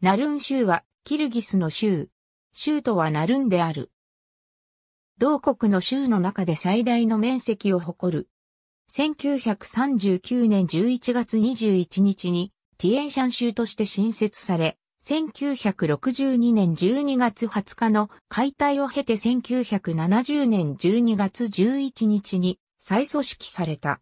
ナルン州は、キルギスの州。州都はナルンである。同国の州の中で最大の面積を誇る。1939年11月21日に、ティエンシャン州として新設され、1962年12月20日の解体を経て1970年12月11日に再組織された。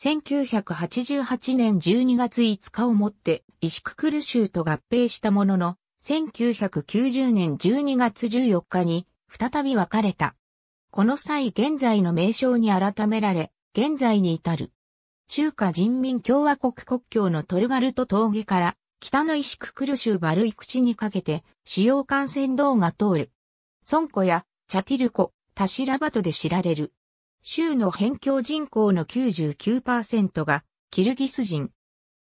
1988年12月5日をもって石ククル州と合併したものの、1990年12月14日に再び別れた。この際現在の名称に改められ、現在に至る。中華人民共和国国境のトルガルト峠から北の石ククル州バルイ口にかけて主要幹線道が通る。ソンコやチャティルコ、タシラバトで知られる。州の辺境人口の99%がキルギス人。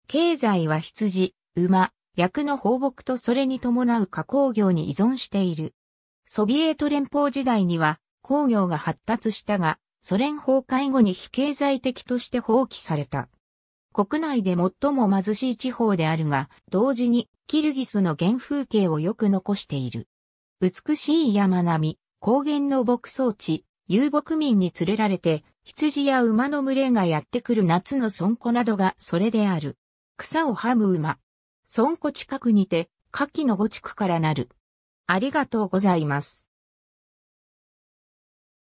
経済は羊、馬、役の放牧とそれに伴う加工業に依存している。ソビエト連邦時代には工業が発達したが、ソ連崩壊後に非経済的として放棄された。国内で最も貧しい地方であるが、同時にキルギスの原風景をよく残している。美しい山並み、高原の牧草地、遊牧民に連れられて、羊や馬の群れがやってくる夏の損子などがそれである。草をはむ馬。損子近くにて、下記のご地区からなる。ありがとうございます。